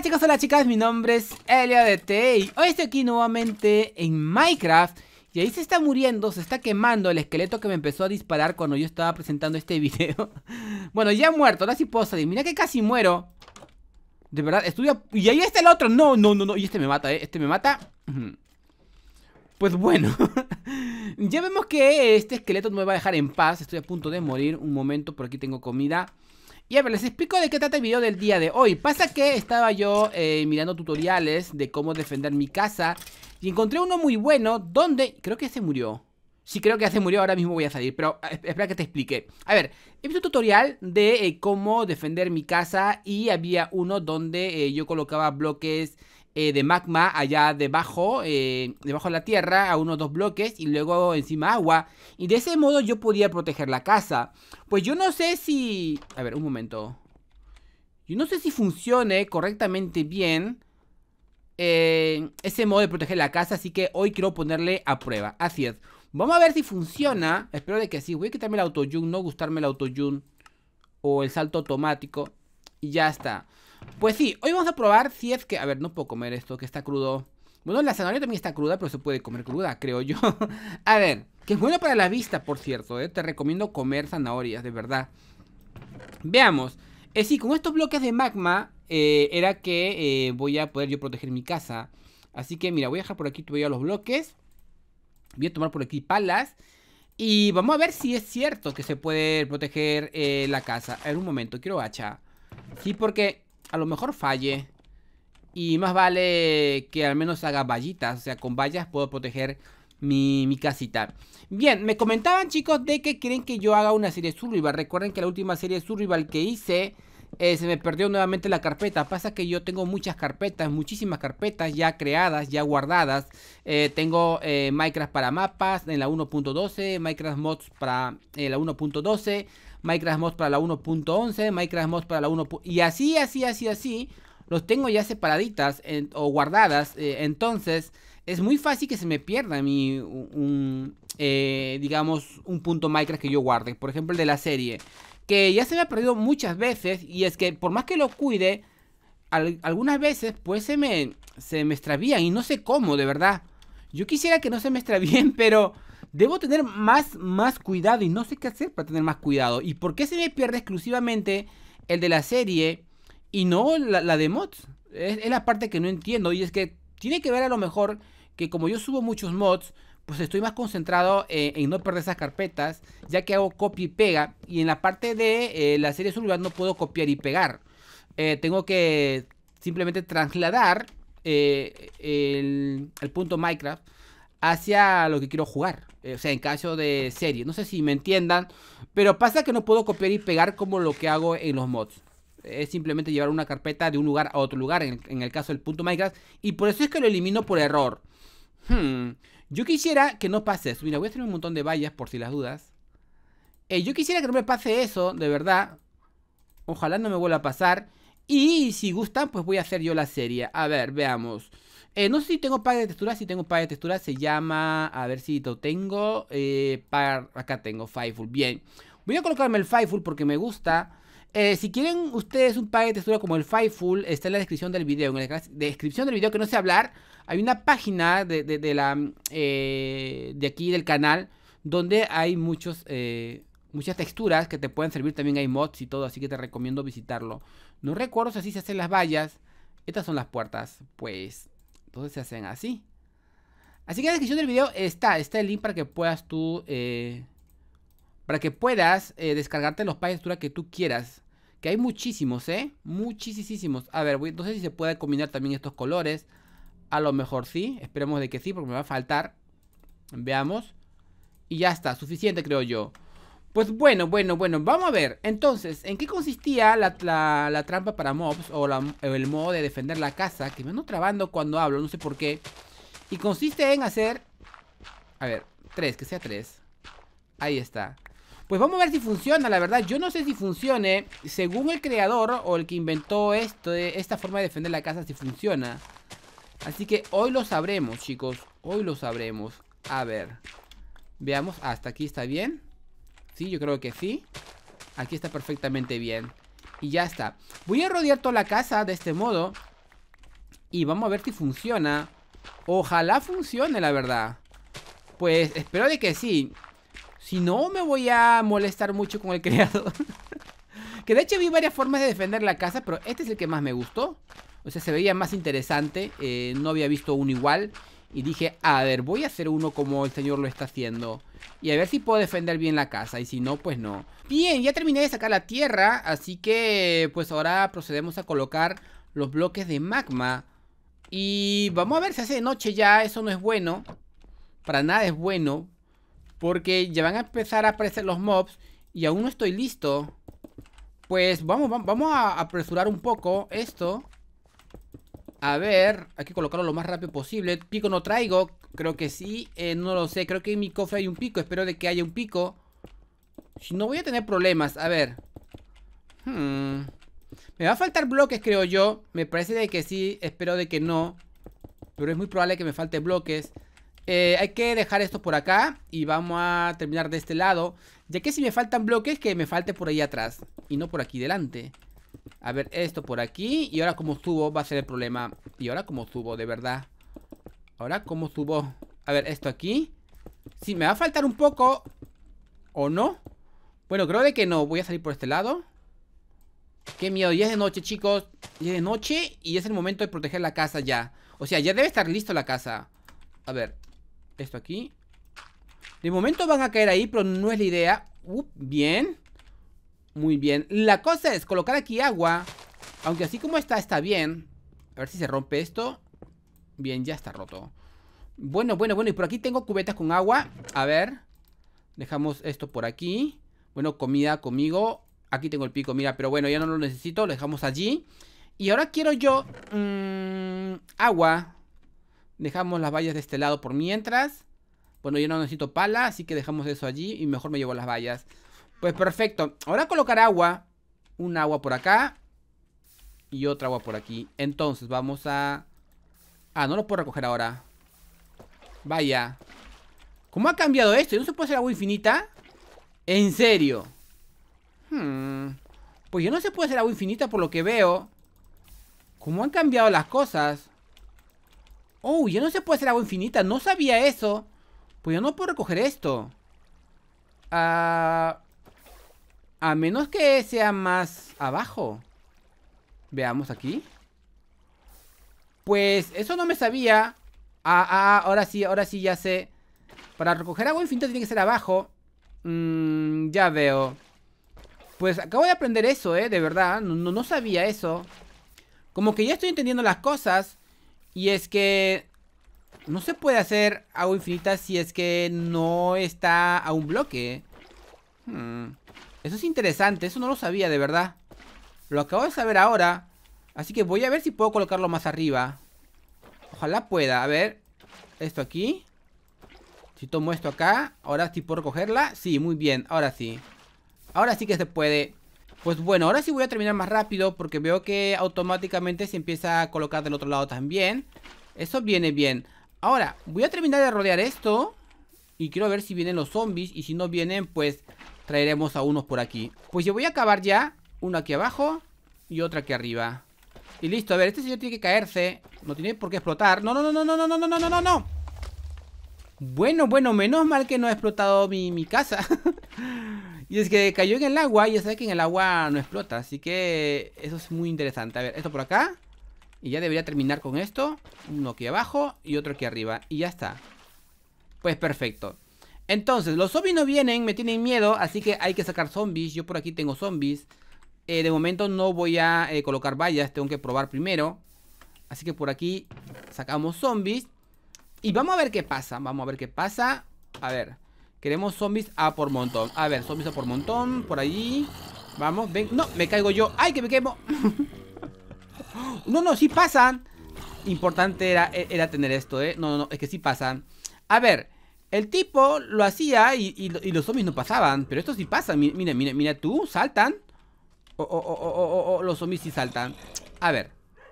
Hola chicos, hola chicas, mi nombre es de y hoy estoy aquí nuevamente en Minecraft y ahí se está muriendo, se está quemando el esqueleto que me empezó a disparar cuando yo estaba presentando este video Bueno, ya muerto, ahora sí puedo salir, mira que casi muero De verdad, a... Y ahí está el otro, no, no, no, no, y este me mata, ¿eh? este me mata Pues bueno Ya vemos que este esqueleto no me va a dejar en paz, estoy a punto de morir Un momento, por aquí tengo comida y a ver, les explico de qué trata el video del día de hoy. Pasa que estaba yo eh, mirando tutoriales de cómo defender mi casa y encontré uno muy bueno donde... Creo que se murió. Sí, creo que ya se murió, ahora mismo voy a salir, pero eh, espera que te explique. A ver, he visto un tutorial de eh, cómo defender mi casa y había uno donde yo colocaba bloques eh, de magma allá debajo, eh, debajo de la tierra, a unos dos bloques y luego encima agua. Y de ese modo yo podía proteger la casa. Pues yo no sé si... A ver, un momento. Yo no sé si funcione correctamente bien eh, ese modo de proteger la casa, así que hoy quiero ponerle a prueba. Así es. Vamos a ver si funciona. Espero de que sí. Voy a quitarme el auto yun no gustarme el auto yun o el salto automático. Y ya está. Pues sí, hoy vamos a probar si es que... A ver, no puedo comer esto, que está crudo. Bueno, la zanahoria también está cruda, pero se puede comer cruda, creo yo. a ver, que es bueno para la vista, por cierto, ¿eh? Te recomiendo comer zanahorias, de verdad. Veamos. Es eh, sí, con estos bloques de magma eh, era que eh, voy a poder yo proteger mi casa. Así que, mira, voy a dejar por aquí todavía los bloques. Voy a tomar por aquí palas. Y vamos a ver si es cierto que se puede proteger eh, la casa. A ver, un momento, quiero hacha. Sí, porque a lo mejor falle. Y más vale que al menos haga vallitas. O sea, con vallas puedo proteger mi, casita. Bien, me comentaban chicos de que quieren que yo haga una serie Survival. Recuerden que la última serie Survival que hice... Eh, se me perdió nuevamente la carpeta. Pasa que yo tengo muchas carpetas, muchísimas carpetas ya creadas, ya guardadas. Eh, tengo eh, Minecraft para mapas en la 1.12, Minecraft mods para la 1.12. Minecraft Mods para la 1.11, Minecraft Mods para la 1. Y así, así, así, así. Los tengo ya separaditas o guardadas. Eh, entonces, es muy fácil que se me pierda mi, un, eh, digamos, un punto Minecraft que yo guarde. Por ejemplo, el de la serie. Que ya se me ha perdido muchas veces. Y es que por más que lo cuide, algunas veces pues se me, se me extravían. Y no sé cómo, de verdad. Yo quisiera que no se me extravíen, pero debo tener más, más cuidado y no sé qué hacer para tener más cuidado. ¿Y por qué se me pierde exclusivamente el de la serie y no la, de mods? Es, la parte que no entiendo y es que tiene que ver a lo mejor que como yo subo muchos mods, pues estoy más concentrado eh, en no perder esas carpetas, ya que hago copia y pega y en la parte de eh, la serie lugar no puedo copiar y pegar. Eh, tengo que simplemente trasladar el punto Minecraft hacia lo que quiero jugar. Eh, o sea, en caso de serie. No sé si me entiendan. Pero pasa que no puedo copiar y pegar como lo que hago en los mods. Es simplemente llevar una carpeta de un lugar a otro lugar. En el, caso del punto Minecraft. Y por eso es que lo elimino por error. Hmm, yo quisiera que no pase eso. Mira, voy a hacer un montón de vallas por si las dudas. Eh, yo quisiera que no me pase eso, de verdad. Ojalá no me vuelva a pasar. Y si gustan, pues voy a hacer yo la serie. A ver, veamos. Eh, no sé si tengo pack de texturas, si tengo pack de texturas se llama, a ver si lo tengo, eh, acá tengo Fireful, bien. Voy a colocarme el Fireful porque me gusta. Eh, si quieren ustedes un pack de textura como el Fireful, está en la descripción del video. En la descripción del video que no sé hablar, hay una página de, la, de aquí del canal donde hay muchos muchas texturas que te pueden servir. También hay mods y todo, así que te recomiendo visitarlo. No recuerdo si así se hacen las vallas. Estas son las puertas, pues entonces se hacen así. Así que en la descripción del video está, está el link para que puedas tú, eh, para que puedas eh, descargarte los payas de que tú quieras. Que hay muchísimos, ¿eh? Muchísimos. A ver, no sé si se puede combinar también estos colores. A lo mejor sí, esperemos de que sí, porque me va a faltar. Veamos. Y ya está, suficiente creo yo. Pues bueno, bueno, bueno, vamos a ver. Entonces, ¿en qué consistía la, trampa para mobs o el modo de defender la casa? Que me ando trabando cuando hablo, no sé por qué. Y consiste en hacer... A ver, tres, que sea tres. Ahí está. Pues vamos a ver si funciona, la verdad. Yo no sé si funcione, según el creador o el que inventó esto, eh, esta forma de defender la casa, si funciona. Así que hoy lo sabremos, chicos. Hoy lo sabremos. A ver. Veamos, hasta aquí está bien yo creo que sí Aquí está perfectamente bien Y ya está Voy a rodear toda la casa de este modo Y vamos a ver si funciona Ojalá funcione, la verdad Pues espero de que sí Si no, me voy a molestar mucho con el creador Que de hecho vi varias formas de defender la casa Pero este es el que más me gustó O sea, se veía más interesante eh, No había visto uno igual Y dije, a ver, voy a hacer uno como el señor lo está haciendo y a ver si puedo defender bien la casa. Y si no, pues no. Bien, ya terminé de sacar la tierra. Así que pues ahora procedemos a colocar los bloques de magma. Y vamos a ver, si hace de noche ya. Eso no es bueno. Para nada es bueno. Porque ya van a empezar a aparecer los mobs. Y aún no estoy listo. Pues vamos, vamos a apresurar un poco esto. A ver, hay que colocarlo lo más rápido posible. Pico no traigo. Creo que sí, eh, no lo sé Creo que en mi cofre hay un pico, espero de que haya un pico Si no voy a tener problemas A ver hmm. Me va a faltar bloques, creo yo Me parece de que sí, espero de que no Pero es muy probable que me falte bloques eh, Hay que dejar esto por acá Y vamos a terminar de este lado Ya que si me faltan bloques, que me falte por ahí atrás Y no por aquí delante a ver, esto por aquí. Y ahora como subo va a ser el problema. Y ahora como subo, de verdad. Ahora, ¿cómo subo? A ver, esto aquí Si me va a faltar un poco ¿O no? Bueno, creo de que no Voy a salir por este lado Qué miedo, ya es de noche, chicos Ya es de noche y es el momento de proteger la casa ya O sea, ya debe estar listo la casa A ver, esto aquí De momento van a caer ahí Pero no es la idea uh, Bien Muy bien La cosa es colocar aquí agua Aunque así como está, está bien A ver si se rompe esto Bien, ya está roto Bueno, bueno, bueno, y por aquí tengo cubetas con agua A ver Dejamos esto por aquí Bueno, comida conmigo Aquí tengo el pico, mira, pero bueno, ya no lo necesito Lo dejamos allí Y ahora quiero yo mm, Agua Dejamos las vallas de este lado por mientras Bueno, yo no necesito pala, así que dejamos eso allí Y mejor me llevo las vallas Pues perfecto, ahora colocar agua Un agua por acá Y otra agua por aquí Entonces vamos a Ah, no lo puedo recoger ahora Vaya ¿Cómo ha cambiado esto? ¿No se puede hacer agua infinita? ¿En serio? Hmm. Pues yo no se puede hacer agua infinita por lo que veo ¿Cómo han cambiado las cosas? Oh, ya no se puede hacer agua infinita No sabía eso Pues yo no puedo recoger esto ah, A menos que sea más abajo Veamos aquí pues eso no me sabía. Ah, ah, ahora sí, ahora sí ya sé. Para recoger agua infinita tiene que ser abajo. Mmm, ya veo. Pues acabo de aprender eso, ¿eh? De verdad, no, sabía eso. Como que ya estoy entendiendo las cosas. Y es que... No se puede hacer agua infinita si es que no está a un bloque. Hmm. Eso es interesante, eso no lo sabía, de verdad. Lo acabo de saber ahora. Así que voy a ver si puedo colocarlo más arriba. Ojalá pueda. A ver. Esto aquí. Si tomo esto acá. Ahora sí puedo cogerla. Sí, muy bien. Ahora sí. Ahora sí que se puede. Pues bueno, ahora sí voy a terminar más rápido porque veo que automáticamente se empieza a colocar del otro lado también. Eso viene bien. Ahora, voy a terminar de rodear esto. Y quiero ver si vienen los zombies. Y si no vienen, pues traeremos a unos por aquí. Pues yo voy a acabar ya. Uno aquí abajo y otra aquí arriba. Y listo, a ver, este señor tiene que caerse No tiene por qué explotar No, no, no, no, no, no, no, no, no, no, no Bueno, bueno, menos mal que no ha explotado mi, casa Y es que cayó en el agua Y ya sabes que en el agua no explota Así que eso es muy interesante A ver, esto por acá Y ya debería terminar con esto Uno aquí abajo y otro aquí arriba Y ya está Pues perfecto entonces, los zombies no vienen, me tienen miedo, así que hay que sacar zombies. Yo por aquí tengo zombies. Eh, de momento no voy a eh, colocar vallas, tengo que probar primero. Así que por aquí sacamos zombies. Y vamos a ver qué pasa, vamos a ver qué pasa. A ver, queremos zombies a por montón. A ver, zombies a por montón, por allí. Vamos, ven. No, me caigo yo. ¡Ay, que me quemo! no, no, sí pasan. Importante era, e, era tener esto, ¿eh? No, no, no, es que sí pasan. A ver, el tipo lo hacía y, los zombies no pasaban. Pero esto sí pasan. Mira, mira, mira tú, saltan. Oh, los zombies sí saltan. A ver,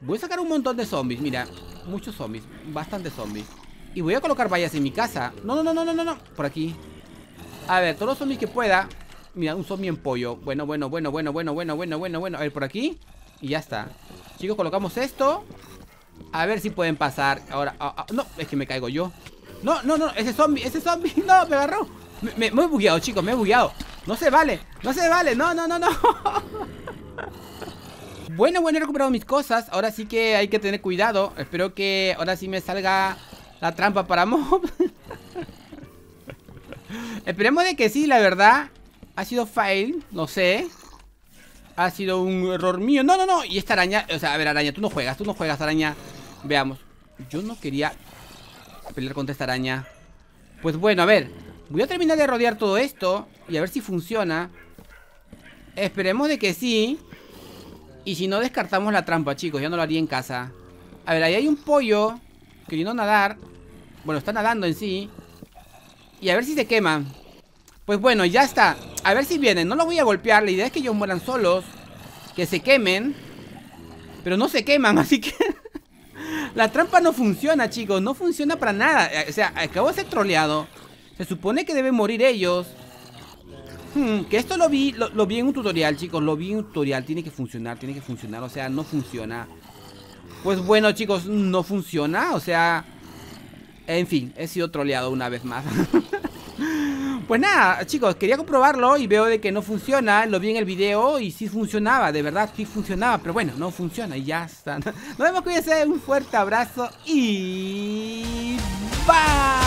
voy a sacar un montón de zombies, mira. Muchos zombies, bastantes zombies. Y voy a colocar vallas en mi casa. No, no, no, no, no, no, Por aquí. A ver, todos los zombies que pueda. Mira, un zombie en pollo. Bueno, bueno, bueno, bueno, bueno, bueno, bueno, bueno, bueno. A ver, por aquí. Y ya está. Chicos, colocamos esto. A ver si pueden pasar. Ahora, ah, ah, no, es que me caigo yo. No, no, no, ese zombie, ese zombie. No, me agarró. me he bugueado, chicos, me he bugueado. No se vale, no se vale, no, no, no, no Bueno, bueno, he recuperado mis cosas Ahora sí que hay que tener cuidado Espero que ahora sí me salga la trampa para mob Esperemos de que sí, la verdad Ha sido fail, no sé Ha sido un error mío No, no, no, y esta araña, o sea, a ver araña Tú no juegas, tú no juegas araña Veamos, yo no quería pelear contra esta araña Pues bueno, a ver Voy a terminar de rodear todo esto y a ver si funciona. Esperemos de que sí. Y si no, descartamos la trampa, chicos. Ya no lo haría en casa. A ver, ahí hay un pollo queriendo nadar. Bueno, está nadando en sí. Y a ver si se quema. Pues bueno, ya está. A ver si vienen. No lo voy a golpear. La idea es que ellos mueran solos. Que se quemen. Pero no se queman, así que... la trampa no funciona, chicos. No funciona para nada. O sea, acabo de ser troleado. Se supone que deben morir ellos. Hmm, que esto lo vi, lo, vi en un tutorial, chicos. Lo vi en un tutorial. Tiene que funcionar, tiene que funcionar. O sea, no funciona. Pues bueno, chicos, no funciona. O sea, en fin, he sido troleado una vez más. pues nada, chicos, quería comprobarlo y veo de que no funciona. Lo vi en el video y sí funcionaba, de verdad, sí funcionaba. Pero bueno, no funciona y ya está. Nos vemos, cuídense. Un fuerte abrazo y... ¡Bye!